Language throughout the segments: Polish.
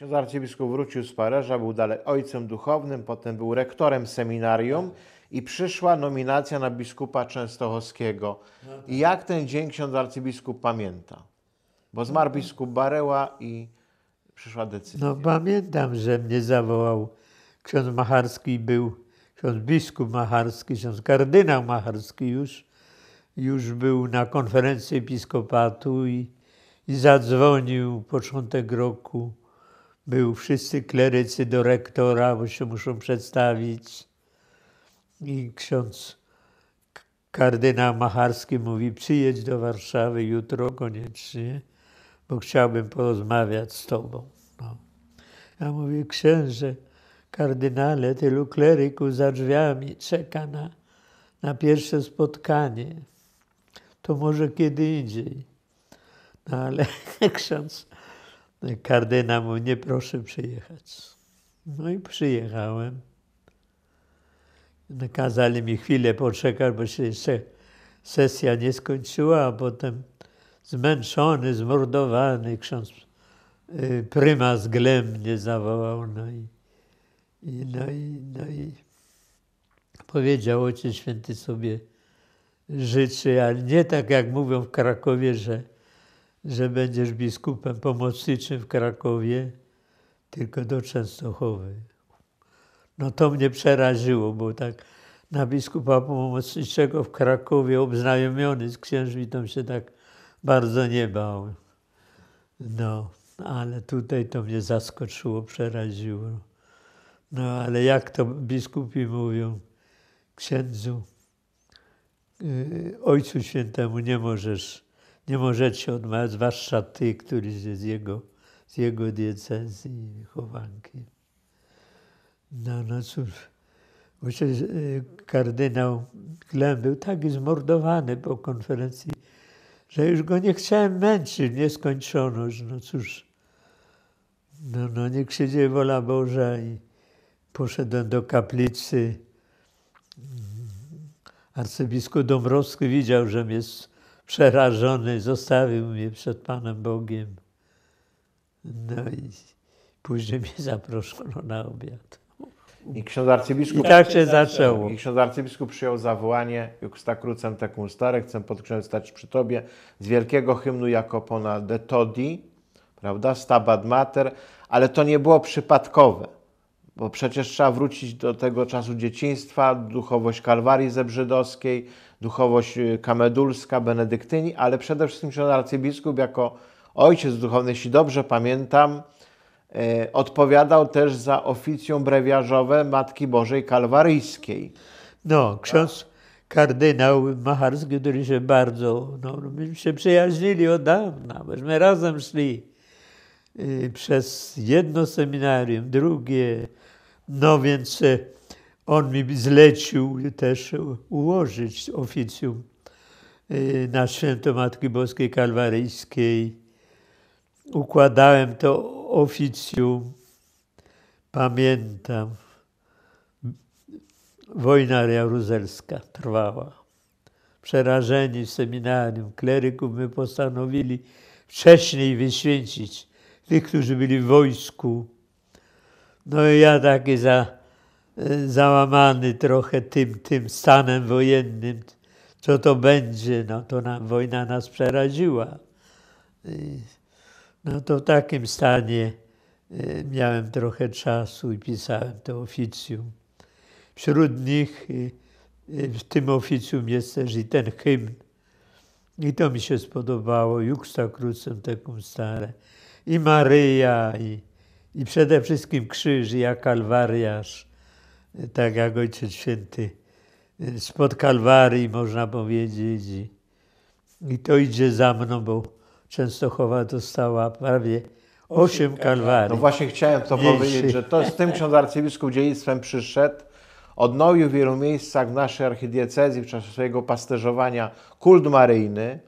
Ksiądz arcybiskup wrócił z Paryża, był dalej ojcem duchownym, potem był rektorem seminarium i przyszła nominacja na biskupa częstochowskiego. I jak ten dzień ksiądz arcybiskup pamięta? Bo zmarł biskup Bareła i przyszła decyzja. No pamiętam, że mnie zawołał ksiądz Macharski był, ksiądz biskup Macharski, ksiądz kardynał Macharski już, już był na konferencji episkopatu i, i zadzwonił początek roku był wszyscy klerycy do rektora, bo się muszą przedstawić. I ksiądz kardynał Macharski mówi, przyjedź do Warszawy jutro koniecznie, bo chciałbym porozmawiać z tobą. No. Ja mówię, księże, kardynale, tylu kleryków za drzwiami czeka na, na pierwsze spotkanie. To może kiedy indziej. No ale ksiądz kardynał mówi, nie proszę przyjechać. No i przyjechałem. Nakazali mi chwilę poczekać, bo się jeszcze sesja nie skończyła, a potem zmęczony, zmordowany ksiądz y, prymas Glem zawołał. No i, i, no i, no i powiedział Ojciec Święty sobie życzy, ale nie tak jak mówią w Krakowie, że że będziesz biskupem pomocniczym w Krakowie, tylko do Częstochowy. No to mnie przeraziło, bo tak na biskupa pomocniczego w Krakowie, obznajomiony z księżwitą, się tak bardzo nie bał. No, ale tutaj to mnie zaskoczyło, przeraziło. No, ale jak to biskupi mówią, księdzu, yy, Ojcu Świętemu nie możesz nie możecie odmawiać, zwłaszcza ty, który jest z jego, z jego diecezji i chowanki. No, no cóż, przecież kardynał Glen był tak zmordowany po konferencji, że już go nie chciałem męczyć w nieskończoność. No cóż, no, no niech się dzieje wola Boża i poszedłem do kaplicy. Arcybiskup Dąbrowski widział, że jest przerażony, zostawił mnie przed Panem Bogiem. No i później mnie zaproszono na obiad. I ksiądz arcybiskup... I tak się zaczęło. I ksiądz arcybiskup przyjął zawołanie Juxta crucem tecum stare, chcę pod stać przy Tobie, z wielkiego hymnu Jakopona de Todi, prawda, Stabat Mater, ale to nie było przypadkowe, bo przecież trzeba wrócić do tego czasu dzieciństwa, duchowość Kalwarii Zebrzydowskiej, duchowość y, kamedulska, benedyktyni, ale przede wszystkim ksiądz arcybiskup jako ojciec duchowny, jeśli dobrze pamiętam, y, odpowiadał też za oficją brewiarzowe Matki Bożej Kalwaryjskiej. No, ksiądz kardynał Macharski, który się bardzo, no, myśmy się przyjaźnili od dawna, myśmy razem szli y, przez jedno seminarium, drugie, no więc on mi zlecił też ułożyć oficjum y, na Święto Matki Boskiej Kalwaryjskiej. Układałem to oficjum, pamiętam. Wojna jaruzelska trwała. Przerażeni seminarium, kleryków, my postanowili wcześniej wyświęcić tych, którzy byli w wojsku. No i ja taki za załamany trochę tym, tym stanem wojennym, co to będzie, no to nam, wojna nas przeraziła. Y, no to w takim stanie y, miałem trochę czasu i pisałem to oficjum. Wśród nich y, w tym oficjum jest też i ten hymn. I to mi się spodobało, Juxta Krucem, taką stare. I Maryja, i, i przede wszystkim krzyż, jak ja kalwariarz tak jak Ojciec Święty, e, spod Kalwarii można powiedzieć. I, i to idzie za mną, bo Częstochowa dostała prawie osiem e, e, Kalwarii. No właśnie chciałem to powiedzieć, że to z tym ksiądz arcybiskup dziedzictwem przyszedł, odnowił w wielu miejscach w naszej archidiecezji w czasie swojego pasterzowania kult maryjny,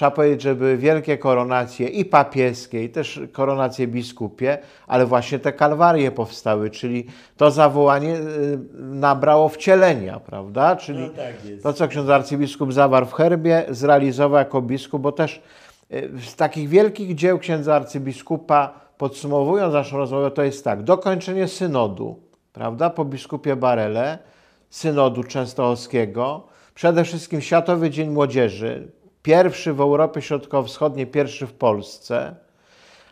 Trzeba powiedzieć, żeby wielkie koronacje i papieskie, i też koronacje biskupie, ale właśnie te kalwarie powstały, czyli to zawołanie y, nabrało wcielenia, prawda? Czyli no tak to, co ksiądz arcybiskup zawarł w herbie, zrealizował jako biskup, bo też y, z takich wielkich dzieł księdza arcybiskupa, podsumowując naszą rozmowę, to jest tak, dokończenie synodu, prawda, po biskupie Barele, synodu częstochowskiego, przede wszystkim Światowy Dzień Młodzieży, Pierwszy w Europie Środkowo-Wschodniej, pierwszy w Polsce,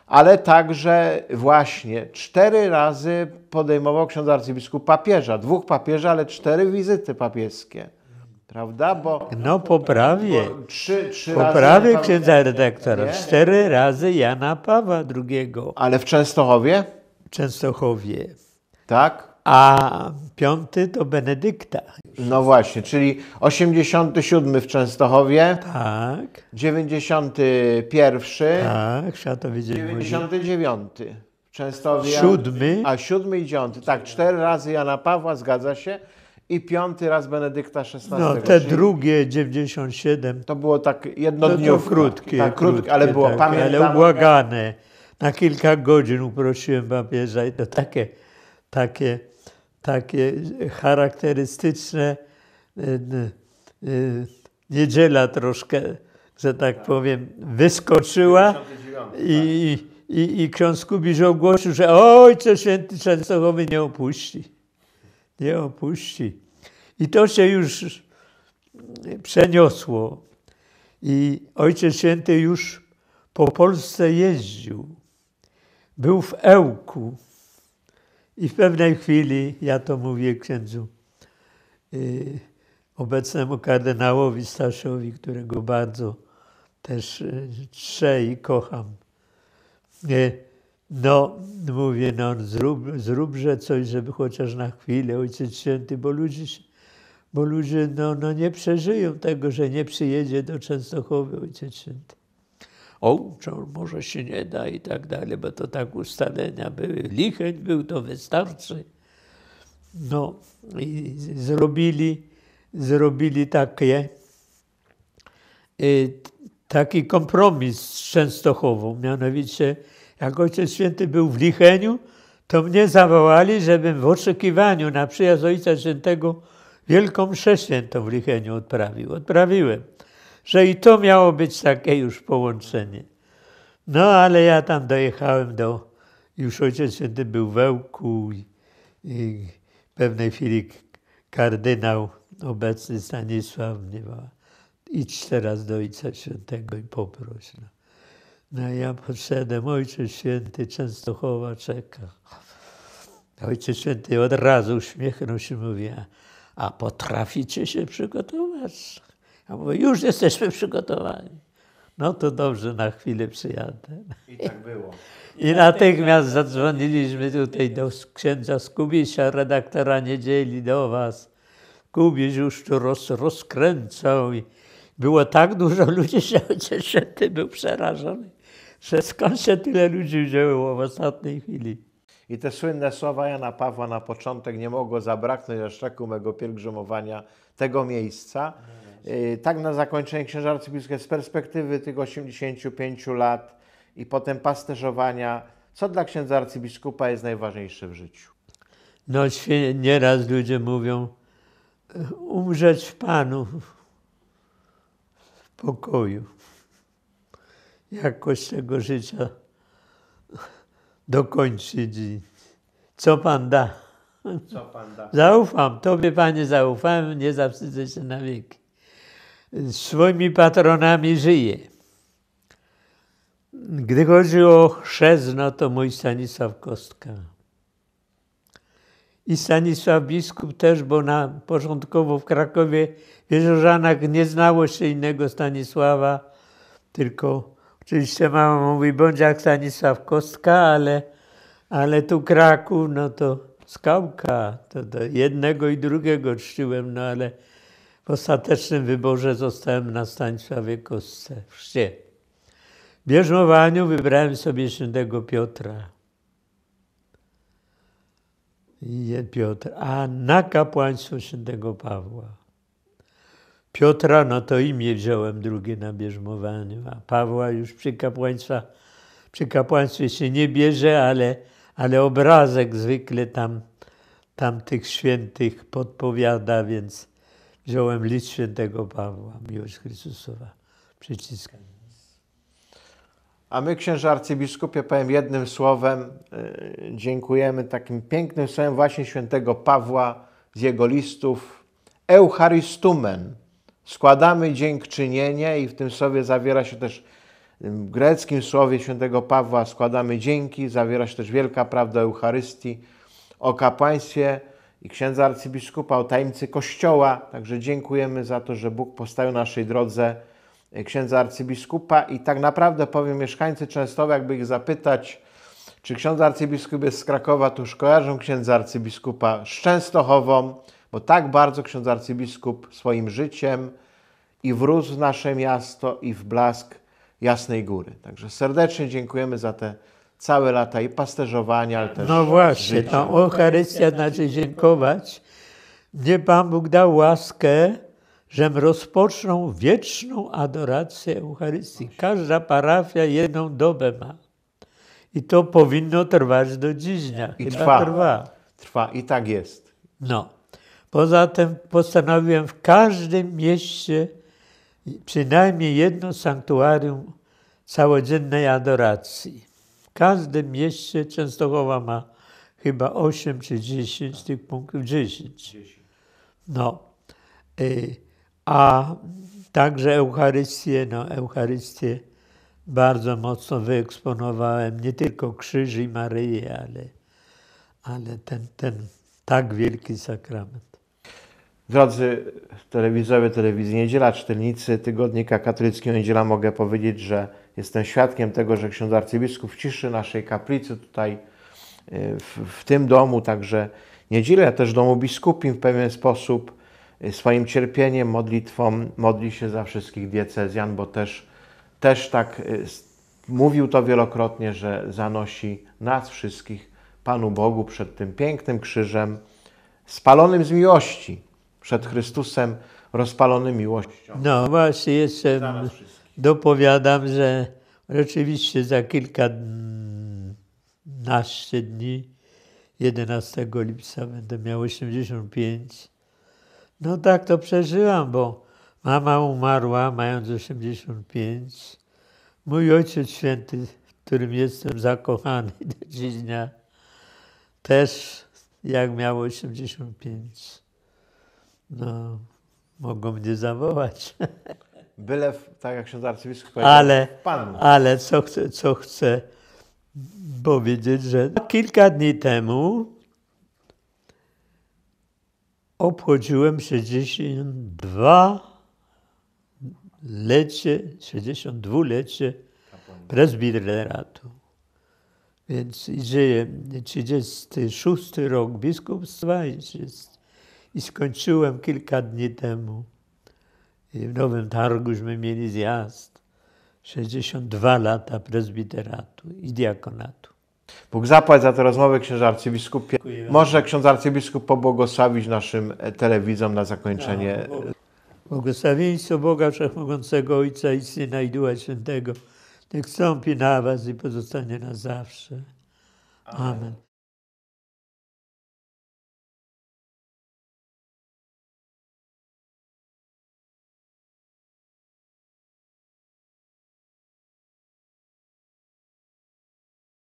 ale także właśnie cztery razy podejmował ksiądz arcybiskup papieża. Dwóch papieża, ale cztery wizyty papieskie. Prawda? Bo, no poprawię. Bo trzy, trzy poprawię razy księdza redaktora. Nie? Cztery razy Jana Pawła II. Ale w Częstochowie? W Częstochowie. Tak? a piąty do Benedykta. No właśnie, czyli 87 w Częstochowie. Tak. 91. Tak, trzeba to wiedzieć. 99 w Częstochowie. Siódmy. A siódmy i dziewiąty. Tak, cztery razy Jana Pawła, zgadza się. I piąty raz Benedykta XVI. No, te czyli drugie 97. To było tak jednodniówka. krótkie, tak, krótkie, ale było tak, pamiętam. Ale ubłagane. Na kilka godzin uprosiłem papieża i to takie, takie takie charakterystyczne e, e, e, niedziela troszkę, że tak, tak. powiem, wyskoczyła tak. i, i, i ksiądz Kubisz ogłosił, że Ojcze Święty Częstochowy nie opuści. Nie opuści. I to się już przeniosło. I Ojciec Święty już po Polsce jeździł. Był w Ełku i w pewnej chwili, ja to mówię księdzu y, obecnemu kardynałowi Staszowi, którego bardzo też y, trzej i kocham. Y, no, mówię, no zrób, zróbże coś, żeby chociaż na chwilę, Ojciec Święty, bo ludzie, bo ludzie no, no nie przeżyją tego, że nie przyjedzie do Częstochowy Ojciec Święty ołczą, może się nie da i tak dalej, bo to tak ustalenia były. Licheń był, to wystarczy. No i zrobili, zrobili takie, y, taki kompromis z Częstochową, mianowicie jak Ojciec Święty był w Licheniu, to mnie zawołali, żebym w oczekiwaniu na przyjazd Ojca Świętego Wielką Mszę Świętą w Licheniu odprawił. Odprawiłem że i to miało być takie już połączenie. No ale ja tam dojechałem do, już ojciec święty był wełku i, i w pewnej chwili kardynał obecny Stanisław mnie ma idź teraz do Ojca Świętego i poproś. No. no ja poszedłem Ojciec Święty Częstochowa czeka. Ojciec Święty od razu uśmiechnął się mówi, a potraficie się przygotować? A mówię, już jesteśmy przygotowani. No to dobrze, na chwilę przyjadę. I tak było. I natychmiast zadzwoniliśmy tutaj do księdza Skubisza, redaktora niedzieli, do was. Kubisz już tu roz, rozkręcał i było tak dużo ludzi, że chociaż ty był przerażony, że skąd się tyle ludzi wzięło w ostatniej chwili. I te słynne słowa Jana Pawła na początek nie mogło zabraknąć na szlaku mego pielgrzymowania tego miejsca. E, tak na zakończenie księża arcybiskupa z perspektywy tych 85 lat i potem pasterzowania, co dla księdza arcybiskupa jest najważniejsze w życiu? No nieraz ludzie mówią, umrzeć w Panu w pokoju. Jakoś tego życia dokończyć. Co Pan da? Co Pan da? Zaufam, Tobie Panie zaufam, nie zawstydzę się na wieki swoimi patronami żyje. Gdy chodzi o chrzest, no to mój Stanisław Kostka. I Stanisław Biskup też, bo na początkowo w Krakowie Wieżorzanach nie znało się innego Stanisława, tylko oczywiście mama mówi, bądź jak Stanisław Kostka, ale, ale tu Kraków, no to skałka, to, to jednego i drugiego czciłem, no ale w ostatecznym wyborze zostałem na Stanisławie Kostce w Chrzcie. W bierzmowaniu wybrałem sobie świętego Piotra. Piotr, a na kapłaństwo świętego Pawła. Piotra no to imię wziąłem drugie na bierzmowaniu, a Pawła już przy, kapłaństwa, przy kapłaństwie się nie bierze, ale, ale obrazek zwykle tam, tam tych świętych podpowiada, więc wziąłem list świętego Pawła, miłość Chrystusowa, przyciskam. A my, księże arcybiskupie, powiem jednym słowem, y, dziękujemy takim pięknym słowem właśnie świętego Pawła z jego listów Eucharystumen. Składamy dziękczynienie i w tym słowie zawiera się też y, w greckim słowie świętego Pawła składamy dzięki, zawiera się też wielka prawda Eucharystii o kapłaństwie i księdza arcybiskupa o tajemnicy Kościoła. Także dziękujemy za to, że Bóg postawił naszej drodze e, księdza arcybiskupa. I tak naprawdę powiem, mieszkańcy Częstowa, jakby ich zapytać, czy ksiądz arcybiskup jest z Krakowa, to już kojarzą księdza arcybiskupa z Częstochową, bo tak bardzo ksiądz arcybiskup swoim życiem i wrósł w nasze miasto i w blask Jasnej Góry. Także serdecznie dziękujemy za te całe lata i pasterzowania, ale też No właśnie, życia. no Eucharystia znaczy dziękować. Mnie Pan Bóg dał łaskę, żem rozpoczną wieczną adorację Eucharystii. Każda parafia jedną dobę ma. I to powinno trwać do dziś dnia. I Chyba trwa. trwa. Trwa i tak jest. No. Poza tym postanowiłem w każdym mieście przynajmniej jedno sanktuarium całodziennej adoracji. W każdym mieście Częstochowa ma chyba 8 czy 10 tych punktów, 10. No. Y, a także Eucharystię, no Eucharystię bardzo mocno wyeksponowałem, nie tylko krzyż i Maryję, ale, ale ten, ten tak wielki sakrament. Drodzy telewizorowie, telewizji Niedziela, czytelnicy Tygodnika Katolickiego Niedziela, mogę powiedzieć, że Jestem świadkiem tego, że ksiądz arcybiskup w ciszy naszej kaplicy tutaj e, w, w tym domu, także niedzielę też domu biskupim w pewien sposób e, swoim cierpieniem, modlitwą modli się za wszystkich diecezjan, bo też, też tak e, mówił to wielokrotnie, że zanosi nas wszystkich Panu Bogu przed tym pięknym krzyżem, spalonym z miłości, przed Chrystusem rozpalonym miłością. No właśnie, jestem dopowiadam, że rzeczywiście za kilkanaście dni, 11 lipca, będę miał 85. No tak to przeżyłam, bo mama umarła mając 85. Mój ojciec święty, w którym jestem zakochany do dziś dnia, też jak miał 85. No, mogą mnie zawołać. byle, tak jak ksiądz arcybiskup powiedział, ale, Pan Bóg. Ale co chcę, co chcę powiedzieć, że kilka dni temu obchodziłem 62 lecie, 62-lecie prezbiteratu. Więc żyję 36 rok biskupstwa i, i skończyłem kilka dni temu w Nowym Targuśmy mieli zjazd. 62 lata prezbiteratu i diakonatu. Bóg zapłać za tę rozmowę, księża arcybiskupie. Może ksiądz arcybiskup pobłogosławić naszym telewidzom na zakończenie. No, Błogosławieństwo Boga Wszechmogącego Ojca i Syna i Ducha Świętego niech stąpi na was i pozostanie na zawsze. Amen.